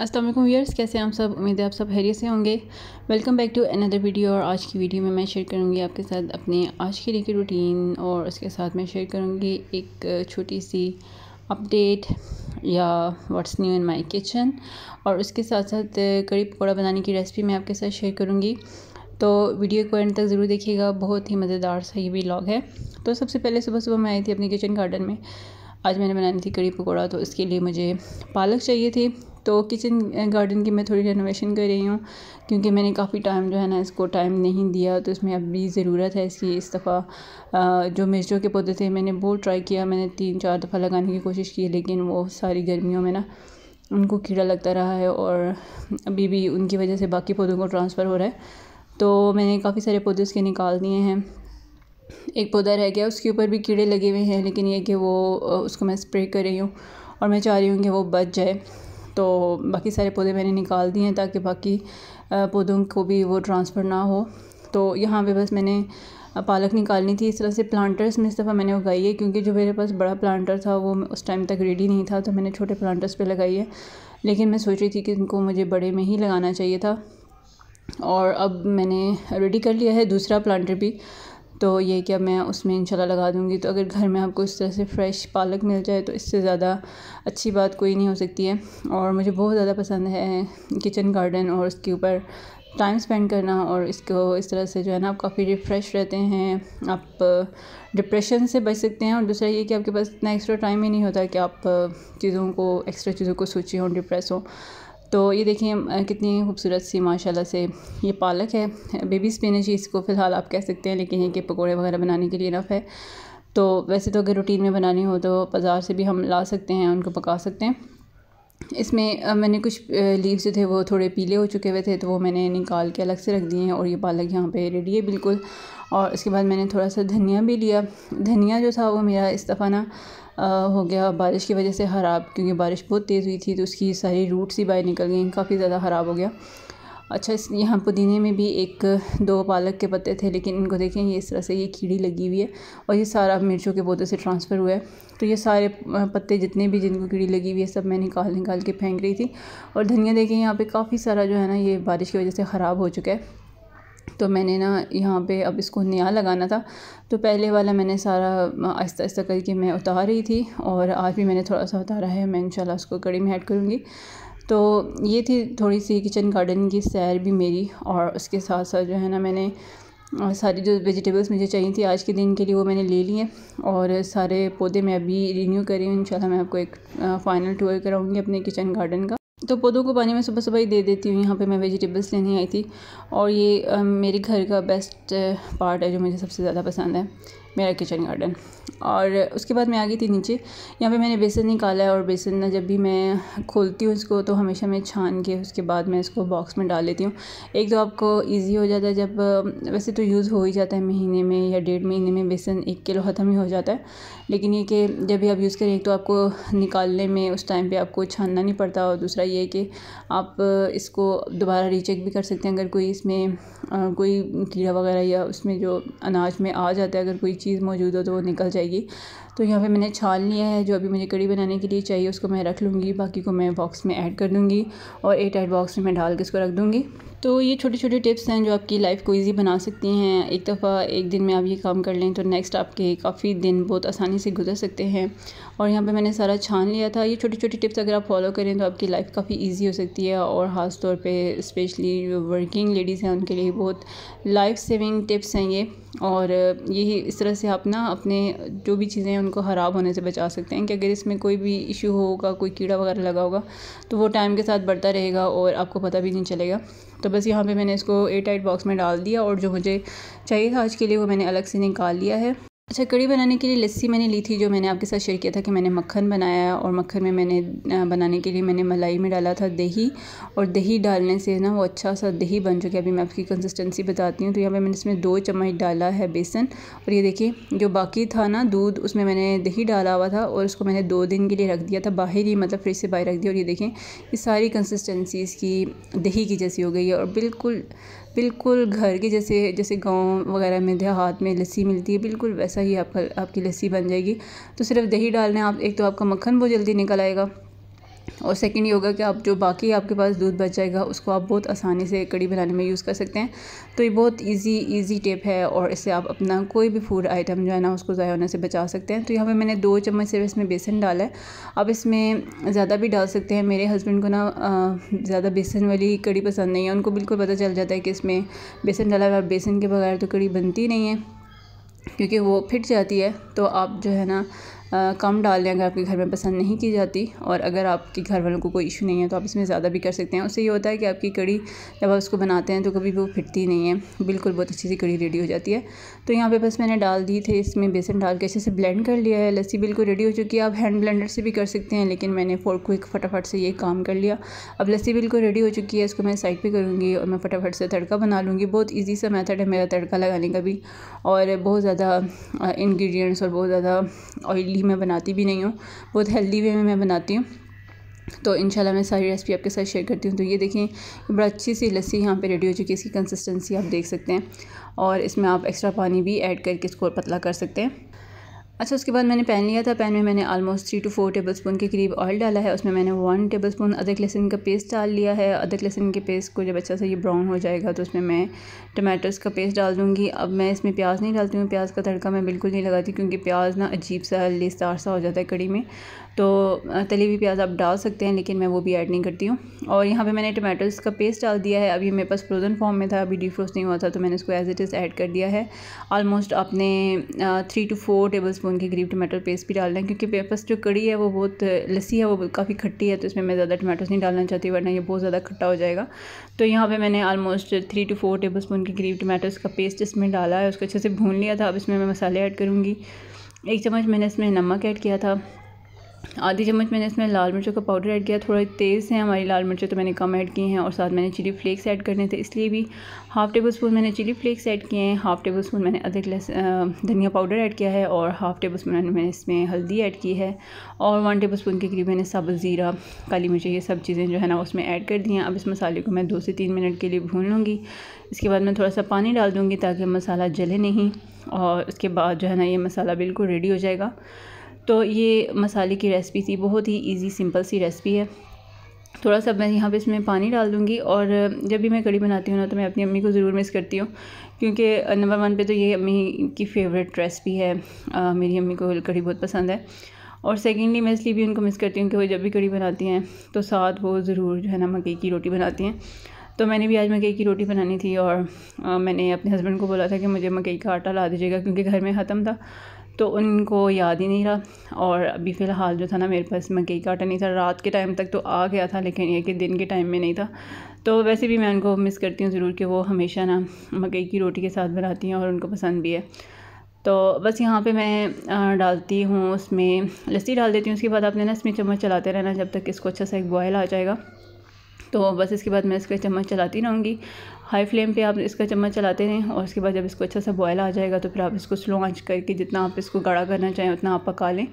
असलम वीयर्स कैसे हम सब उम्मीद है आप सब हैरियत से होंगे welcome back to another video और आज की वीडियो में मैं शेयर करूंगी आपके साथ अपने आज की रिलेटेड रूटीन और उसके साथ मैं शेयर करूंगी एक छोटी सी अपडेट या what's new in my kitchen और उसके साथ साथ कड़ी पकौड़ा बनाने की रेसिपी मैं आपके साथ शेयर करूँगी तो वीडियो को एंड तक ज़रूर देखिएगा बहुत ही मज़ेदार सा ये व्लॉग है तो सबसे पहले सुबह सुबह मैं आई थी अपने किचन गार्डन में आज मैंने बनानी थी कड़ी पकौड़ा तो इसके लिए मुझे पालक चाहिए थी तो किचन गार्डन की मैं थोड़ी रेनोवेशन कर रही हूँ क्योंकि मैंने काफ़ी टाइम जो है ना इसको टाइम नहीं दिया तो इसमें अभी ज़रूरत है इसकी इस दफ़ा जो मिर्चों के पौधे थे मैंने बहुत ट्राई किया मैंने तीन चार दफ़ा लगाने की कोशिश की लेकिन वो सारी गर्मियों में ना उनको कीड़ा लगता रहा है और अभी भी उनकी वजह से बाकी पौधों को ट्रांसफ़र हो रहा है तो मैंने काफ़ी सारे पौधे उसके निकाल दिए हैं एक पौधा रह गया उसके ऊपर भी कीड़े लगे हुए हैं लेकिन ये कि वो उसको मैं स्प्रे कर रही हूँ और मैं चाह रही हूँ कि वो बच जाए तो बाकी सारे पौधे मैंने निकाल दिए हैं ताकि बाकी पौधों को भी वो ट्रांसफ़र ना हो तो यहाँ पे बस मैंने पालक निकालनी थी इस तरह से प्लांटर्स में इस दफ़ा मैंने उगाई है क्योंकि जो मेरे पास बड़ा प्लांटर था वो उस टाइम तक रेडी नहीं था तो मैंने छोटे प्लांटर्स पे लगाई है लेकिन मैं सोच रही थी कि इनको मुझे बड़े में ही लगाना चाहिए था और अब मैंने रेडी कर लिया है दूसरा प्लांटर भी तो ये क्या मैं उसमें इंशाल्लाह लगा दूँगी तो अगर घर में आपको इस तरह से फ़्रेश पालक मिल जाए तो इससे ज़्यादा अच्छी बात कोई नहीं हो सकती है और मुझे बहुत ज़्यादा पसंद है किचन गार्डन और उसके ऊपर टाइम स्पेंड करना और इसको इस तरह से जो है ना आप काफ़ी रिफ़्रेश रहते हैं आप डिप्रेशन से बच सकते हैं और दूसरा ये कि आपके पास इतना एक्स्ट्रा टाइम ही नहीं होता कि आप चीज़ों को एक्स्ट्रा चीज़ों को सोचिए हों डिप्रेस हो तो ये देखिए कितनी खूबसूरत सी माशाल्लाह से ये पालक है बेबी स्पिनच इसको फ़िलहाल आप कह सकते हैं लेकिन ये कि पकौड़े वगैरह बनाने के लिए रफ़ है तो वैसे तो अगर रूटीन में बनानी हो तो बाज़ार से भी हम ला सकते हैं उनको पका सकते हैं इसमें मैंने कुछ लीव्स जो थे वो थोड़े पीले हो चुके हुए थे तो वो मैंने निकाल के अलग से रख दिए हैं और ये पालक यहाँ पे रेडी है बिल्कुल और उसके बाद मैंने थोड़ा सा धनिया भी लिया धनिया जो था वो मेरा इस दफ़ा ना हो गया बारिश की वजह से ख़राब क्योंकि बारिश बहुत तेज़ हुई थी तो उसकी सारी रूट्स ही बाहर निकल गई काफ़ी ज़्यादा ख़राब हो गया अच्छा इस यहाँ पुदीने में भी एक दो पालक के पत्ते थे लेकिन इनको देखें ये इस तरह से ये कीड़ी लगी हुई है और ये सारा मिर्चों के पौधे से ट्रांसफ़र हुआ है तो ये सारे पत्ते जितने भी जिनको कीड़ी लगी हुई है सब मैं निकाल निकाल के फेंक रही थी और धनिया देखें यहाँ पे काफ़ी सारा जो है ना ये बारिश की वजह से ख़राब हो चुका है तो मैंने ना यहाँ पे अब इसको नया लगाना था तो पहले वाला मैंने सारा आहिस्ता आहिस्ता करके मैं उतार रही थी और आज भी मैंने थोड़ा सा उतारा है मैं इंशाल्लाह उसको कड़ी में ऐड करूँगी तो ये थी थोड़ी सी किचन गार्डन की सैर भी मेरी और उसके साथ साथ जो है ना मैंने सारी जो वेजिटेबल्स मुझे चाहिए थी आज के दिन के लिए वो मैंने ले लिए और सारे पौधे मैं अभी रिन्यू करी हूँ इंशाल्लाह मैं आपको एक फ़ाइनल टूर कराऊँगी अपने किचन गार्डन का तो पौधों को पानी मैं सुबह सुबह ही दे देती हूँ यहाँ पे मैं वेजिटेबल्स लेने आई थी और ये मेरे घर का बेस्ट पार्ट है जो मुझे सबसे ज़्यादा पसंद है मेरा किचन गार्डन और उसके बाद मैं आ गई थी नीचे यहाँ पे मैंने बेसन निकाला है और बेसन ना जब भी मैं खोलती हूँ इसको तो हमेशा मैं छान के उसके बाद मैं इसको बॉक्स में डाल लेती हूँ एक तो आपको ईजी हो जाता है जब वैसे तो यूज़ हो ही जाता है महीने में या डेढ़ महीने में बेसन एक किलो ख़त्म ही हो जाता है लेकिन ये कि जब भी आप यूज़ करें तो आपको निकालने में उस टाइम पर आपको छानना नहीं पड़ता और दूसरा ये कि आप इसको दोबारा रीचेक भी कर सकते हैं अगर कोई इसमें कोई कीड़ा वगैरह या उसमें जो अनाज में आ जाता है अगर कोई चीज़ मौजूद हो तो वो निकल जाएगी तो यहाँ पे मैंने छान लिया है जो अभी मुझे कड़ी बनाने के लिए चाहिए उसको मैं रख लूँगी बाकी को मैं बॉक्स में ऐड कर दूँगी और एट एट बॉक्स में मैं डाल के इसको रख दूँगी तो ये छोटे छोटे टिप्स हैं जो आपकी लाइफ को ईज़ी बना सकती हैं एक दफ़ा एक दिन में आप ये काम कर लें तो नेक्स्ट आपके काफ़ी दिन बहुत आसानी से गुजर सकते हैं और यहाँ पर मैंने सारा छान लिया था ये छोटी छोटी टिप्स अगर आप फॉलो करें तो आपकी लाइफ काफ़ी ईजी हो सकती है और ख़ास तौर पर स्पेशली जो वर्किंग लेडीज़ हैं उनके लिए बहुत लाइफ सेविंग टिप्स हैं ये और यही इस तरह से आप ना अपने जो भी चीज़ें उनको ख़राब होने से बचा सकते हैं कि अगर इसमें कोई भी इशू होगा कोई कीड़ा वगैरह लगा होगा तो वो टाइम के साथ बढ़ता रहेगा और आपको पता भी नहीं चलेगा तो बस यहाँ पे मैंने इसको एयर टाइट बॉक्स में डाल दिया और जो मुझे चाहिए था आज के लिए वो मैंने अलग से निकाल लिया है अच्छा कड़ी बनाने के लिए लस्सी मैंने ली थी जो मैंने आपके साथ शेयर किया था कि मैंने मक्खन बनाया और मक्खन में मैंने बनाने के लिए मैंने मलाई में डाला था दही और दही डालने से ना वो अच्छा सा दही बन चुका है अभी मैं आपकी कंसिस्टेंसी बताती हूँ तो यहाँ पे मैंने इसमें दो चम्मच डाला है बेसन और ये देखिए जो बाकी था ना दूध उसमें मैंने दही डाला हुआ था और उसको मैंने दो दिन के लिए रख दिया था बाहर ही मतलब फ्रिज से बाहर रख दिया और ये देखें ये सारी कंसिस्टेंसी इसकी दही की जैसी हो गई है और बिल्कुल बिल्कुल घर के जैसे जैसे गाँव वगैरह में देहात में लस्सी मिलती है बिल्कुल वैसा ही आपका आपकी लस्सी बन जाएगी तो सिर्फ दही डालना है आप एक तो आपका मक्खन बहुत जल्दी निकल आएगा और सेकंड ये होगा कि आप जो बाकी आपके पास दूध बच जाएगा उसको आप बहुत आसानी से कड़ी बनाने में यूज़ कर सकते हैं तो ये बहुत इजी इजी टिप है और इससे आप अपना कोई भी फूड आइटम जो है ना उसको ज़ाया होने से बचा सकते हैं तो यहाँ पर मैंने दो चम्मच सिर्फ इसमें बेसन डाला है आप इसमें ज़्यादा भी डाल सकते हैं मेरे हस्बैंड को ना ज़्यादा बेसन वाली कड़ी पसंद नहीं है उनको बिल्कुल पता चल जाता है कि इसमें बेसन डाला है बेसन के बगैर तो कड़ी बनती नहीं है क्योंकि वो फिट जाती है तो आप जो है ना कम डाल अगर आपके घर में पसंद नहीं की जाती और अगर आपके घर वालों को कोई इशू नहीं है तो आप इसमें ज़्यादा भी कर सकते हैं उससे ये होता है कि आपकी कड़ी जब आप उसको बनाते हैं तो कभी भी वो फिटती नहीं है बिल्कुल बहुत अच्छी सी कड़ी रेडी हो जाती है तो यहाँ पर बस मैंने डाल दी थी इसमें बेसन डाल के अच्छे से ब्लेंड कर लिया है लस्सी बिल्कुल रेडी हो चुकी है आप हैंड ब्लेंडर से भी कर सकते हैं लेकिन मैंने फोर क्विक फटाफट से ये काम कर लिया अब लस्सी बिल्कुल रेडी हो चुकी है इसको मैं साइड पर करूँगी और मैं फटाफट से तड़का बना लूँगी बहुत ईजी सा मैथड है मेरा तड़का लगाने का भी और बहुत ज़्यादा इन्ग्रीडियंट्स और बहुत ज़्यादा ऑयली मैं बनाती भी नहीं हूँ बहुत हेल्दी वे में मैं बनाती हूँ तो इंशाल्लाह मैं सारी रेसिपी आपके साथ शेयर करती हूँ तो ये देखें बड़ा अच्छी सी लस्सी यहाँ पे रेडी हो चुकी है इसकी कंसिस्टेंसी आप देख सकते हैं और इसमें आप एक्स्ट्रा पानी भी ऐड करके इसको पतला कर सकते हैं अच्छा उसके बाद मैंने पैन लिया था पैन में मैंने almost three two four tablespoon के करीब ऑयल डाला है उसमें मैंने वन टेबल स्पून अदरक लहसुन का पेस्ट डाल लिया है अदरक लहसुन के पेस्ट को जब अच्छा से ये ब्राउन हो जाएगा तो उसमें मैं टमाटर्स का पेस्ट डाल दूँगी अब मैं इसमें प्याज नहीं डालती हूँ प्याज का तड़का मैं बिल्कुल नहीं लगाती क्योंकि प्याज ना अजीब सा लेसदार सा हो जाता है कड़ी में तो तली हुई प्याज आप डाल सकते हैं लेकिन मैं वो भी ऐड नहीं करती हूँ और यहाँ पे मैंने टमाटोज़ का पेस्ट डाल दिया है अभी मेरे पास फ्रोज़न फॉर्म में था अभी डिफ्रोस्ट नहीं हुआ था तो मैंने इसको एज इट इज़ ऐड कर दिया है ऑलमोस्ट आपने three two four tablespoon के करीब टमाटो पेस्ट भी डालना है क्योंकि मेरे पास जो कड़ी है वो बहुत लस्सी है वो काफ़ी खट्टी है तो इसमें मैं ज़्यादा टमाटोज़ नहीं डालना चाहती वरना ये बहुत ज़्यादा खट्टा हो जाएगा तो यहाँ पर मैंने almost three two four tablespoon के करीब टमाटोज़ का पेस्ट इसमें डाला है उसको अच्छे से भून लिया था अब इसमें मैं मसाले ऐड करूँगी एक चम्मच मैंने इसमें नमक ऐड किया था आधी चम्मच मैंने इसमें लाल मिर्चों का पाउडर ऐड किया थोड़ा तेज़ है हमारी लाल मिर्चें तो मैंने कम ऐड की हैं और साथ मैंने चिली फ्लेक्स ऐड करने थे इसलिए भी हाफ़ टेबल स्पून मैंने चिली फ्लेक्स ऐड किए हैं हाफ़ टेबल स्पून मैंने अदरक धनिया पाउडर ऐड किया है और हाफ़ टेबल स्पून मैंने इसमें हल्दी ऐड की है और वन टेबल स्पून के करीब मैंने साबुत ज़ीरा काली मिर्च ये सब चीज़ें जो है ना उसमें ऐड कर दी हैं अब इस मसाले को मैं दो से तीन मिनट के लिए भून लूँगी इसके बाद मैं थोड़ा सा पानी डाल दूँगी ताकि मसाला जले नहीं और उसके बाद जो है ना ये मसाला बिल्कुल रेडी हो जाएगा तो ये मसाले की रेसिपी थी बहुत ही इजी सिंपल सी रेसिपी है थोड़ा सा मैं यहाँ पे इसमें पानी डाल दूँगी और जब भी मैं कड़ी बनाती हूँ ना तो मैं अपनी अम्मी को ज़रूर मिस करती हूँ क्योंकि नंबर वन पे तो ये अम्मी की फेवरेट रेसिपी है आ, मेरी अम्मी को कड़ी बहुत पसंद है और सेकेंडली मैं इसलिए भी उनको मिस करती हूँ कि वो जब भी कड़ी बनाती हैं तो साथ वो ज़रूर जो है ना मकई की रोटी बनाती हैं तो मैंने भी आज मकई की रोटी बनानी थी और आ, मैंने अपने हस्बैंड को बोला था कि मुझे मकई का आटा ला दीजिएगा क्योंकि घर में ख़त्म था तो उनको याद ही नहीं रहा और अभी फ़िलहाल जो था ना मेरे पास मकई का आटा नहीं था रात के टाइम तक तो आ गया था लेकिन यह कि दिन के टाइम में नहीं था तो वैसे भी मैं उनको मिस करती हूँ ज़रूर कि वो हमेशा ना मकई की रोटी के साथ बनाती हैं और उनको पसंद भी है तो बस यहाँ पे मैं डालती हूँ उसमें लस्सी डाल देती हूँ उसके बाद आपने ना इसमें चम्मच चलाते रहना जब तक इसको अच्छा सा एक बॉयल आ जाएगा तो बस इसके बाद मैं इसके चम्मच चलाती रहूँगी हाई फ्लेम पे आप इसका चम्मच चलाते रहें और उसके बाद जब इसको अच्छा सा बॉयल आ जाएगा तो फिर आप इसको स्लो आंच करके जितना आप इसको गाढ़ा करना चाहें उतना आप पका लें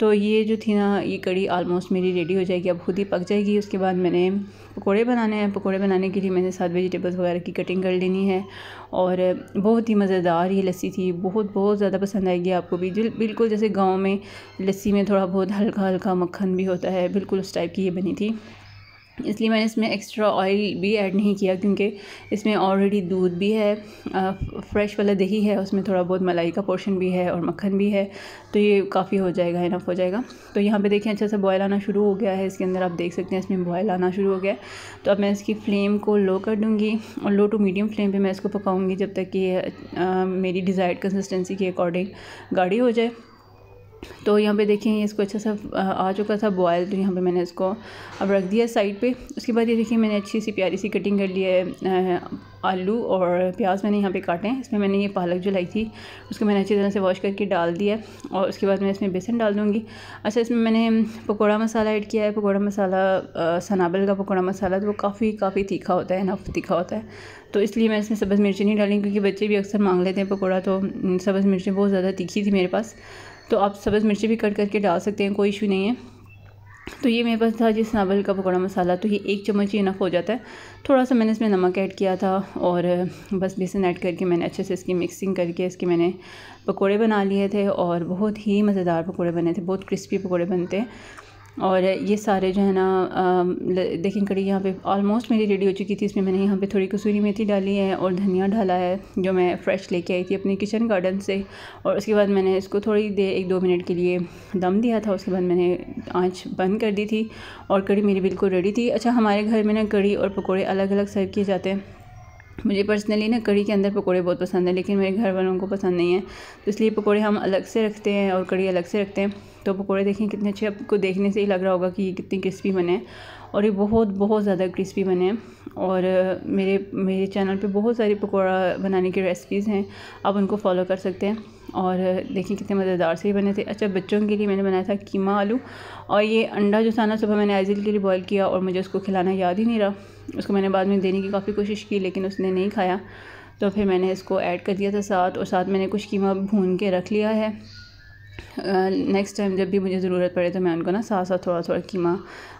तो ये जो थी ना ये कड़ी आलमोस्ट मेरी रेडी हो जाएगी अब खुद ही पक जाएगी उसके बाद मैंने पकोड़े बनाने हैं पकोड़े बनाने के लिए मैंने सात वेजिटेबल्स वगैरह की कटिंग कर लेनी है और बहुत ही मज़ेदार ये लस्सी थी बहुत बहुत ज़्यादा पसंद आएगी आपको भी बिल्कुल जैसे गाँव में लस्सी में थोड़ा बहुत हल्का हल्का मक्खन भी होता है बिल्कुल उस टाइप की ये बनी थी इसलिए मैंने इसमें एक्स्ट्रा ऑयल भी ऐड नहीं किया क्योंकि इसमें ऑलरेडी दूध भी है फ्रेश वाला दही है उसमें थोड़ा बहुत मलाई का पोर्शन भी है और मक्खन भी है तो ये काफ़ी हो जाएगा इनफ हो जाएगा तो यहाँ पे देखिए अच्छा सा बॉयल आना शुरू हो गया है इसके अंदर आप देख सकते हैं इसमें बॉयल आना शुरू हो गया तो अब मैं इसकी फ्लेम को लो कर दूँगी और लो टू मीडियम फ्लेम पर मैं इसको पकाऊँगी जब तक कि मेरी डिज़ायर्ड कंसिस्टेंसी के अकॉर्डिंग गाढ़ी हो जाए तो यहाँ पे देखें इसको अच्छा सा आ चुका था बॉयल तो यहाँ पे मैंने इसको अब रख दिया साइड पे उसके बाद ये देखिए मैंने अच्छी सी प्यारी सी कटिंग कर ली है आलू और प्याज मैंने यहाँ पे काटे हैं इसमें मैंने ये पालक जो लाई थी उसको मैंने अच्छी तरह से वॉश करके डाल दिया है और उसके बाद मैं इसमें बेसन डाल दूँगी अच्छा इसमें मैंने पकौड़ा मसाला ऐड किया है पकौड़ा मसाला सनाबल का पकौड़ा मसाला तो वो काफ़ी काफ़ी तीखा होता है नफ तीखा होता है तो इसलिए मैं इसमें सब्ज़ मिर्ची नहीं डाली क्योंकि बच्चे भी अक्सर मांग लेते हैं पकौड़ा तो सब्ज़ मिर्ची बहुत ज़्यादा तीखी थी मेरे पास तो आप सब्ज़ मिर्ची भी कट करके डाल सकते हैं कोई इशू नहीं है तो ये मेरे पास था जिस नावल का पकौड़ा मसाला तो ये एक चम्मच ही इनफ हो जाता है थोड़ा सा मैंने इसमें नमक ऐड किया था और बस बेसन ऐड करके मैंने अच्छे से इसकी मिक्सिंग करके इसके मैंने पकोड़े बना लिए थे और बहुत ही मज़ेदार पकोड़े बने थे बहुत क्रिस्पी पकोड़े बनते हैं और ये सारे जो है ना देखिए कड़ी यहाँ पे ऑलमोस्ट मेरी रेडी हो चुकी थी इसमें मैंने यहाँ पे थोड़ी कसूरी मेथी डाली है और धनिया डाला है जो मैं फ़्रेश लेके आई थी अपने किचन गार्डन से और उसके बाद मैंने इसको थोड़ी देर एक दो मिनट के लिए दम दिया था उसके बाद मैंने आँच बंद कर दी थी और कड़ी मेरी बिल्कुल रेडी थी अच्छा हमारे घर में ना कड़ी और पकौड़े अलग अलग सर्व किए जाते हैं मुझे पर्सनली ना कड़ी के अंदर पकोड़े बहुत पसंद हैं लेकिन मेरे घर वालों को पसंद नहीं है तो इसलिए पकोड़े हम अलग से रखते हैं और कड़ी अलग से रखते हैं तो पकोड़े देखें कितने अच्छे आपको देखने से ही लग रहा होगा कि ये कितने क्रिस्पी बने हैं और ये बहुत बहुत ज़्यादा क्रिस्पी बने और मेरे मेरे चैनल पे बहुत सारी पकौड़ा बनाने की रेसिपीज़ हैं आप उनको फॉलो कर सकते हैं और देखें कितने मज़ेदार से ही बने थे अच्छा बच्चों के लिए मैंने बनाया था कीमा आलू और ये अंडा जो था ना सुबह मैंने आइजिल के लिए बॉईल किया और मुझे उसको खिलाना याद ही नहीं रहा उसको मैंने बाद में देने की काफ़ी कोशिश की लेकिन उसने नहीं खाया तो फिर मैंने इसको ऐड कर दिया था साथ और साथ मैंने कुछ कीमा भून के रख लिया है नेक्स्ट टाइम जब भी मुझे ज़रूरत पड़े तो मैं उनको ना साथ साथ थोड़ा थोड़ा कीमा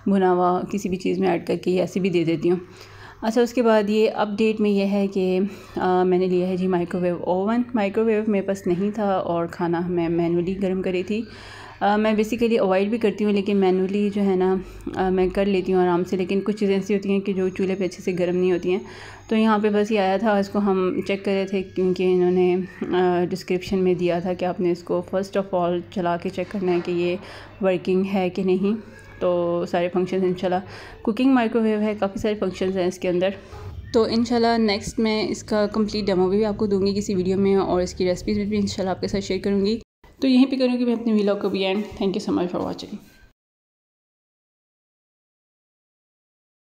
भुना हुआ किसी भी चीज़ में ऐड करके ऐसे भी दे देती हूँ अच्छा उसके बाद ये अपडेट में यह है कि मैंने लिया है जी माइक्रोवेव ओवन माइक्रोवेव मेरे पास नहीं था और खाना मैं मैनुअली गर्म करी थी आ, मैं बेसिकली अवॉइड भी करती हूँ लेकिन मैनुअली जो है ना आ, मैं कर लेती हूँ आराम से लेकिन कुछ चीज़ें ऐसी होती हैं कि जो चूल्हे पे अच्छे से गर्म नहीं होती हैं तो यहाँ पे बस ये आया था इसको हम चेक कर रहे थे क्योंकि इन्होंने डिस्क्रिप्शन में दिया था कि आपने इसको फ़र्स्ट ऑफ़ ऑल चला के चेक करना है कि ये वर्किंग है कि नहीं तो सारे फंक्शन इन कुकिंग माइक्रोवेव है काफ़ी सारे फंक्शन हैं इसके अंदर तो इनशाला नेक्स्ट मैं इसका कंप्लीट डेमो भी, आपको दूंगी किसी वीडियो में और इसकी रेसिपीज भी, इनशाला आपके साथ शेयर करूँगी तो यहीं पे करूँगी मैं अपने वीलॉग को भी and thank you so much for watching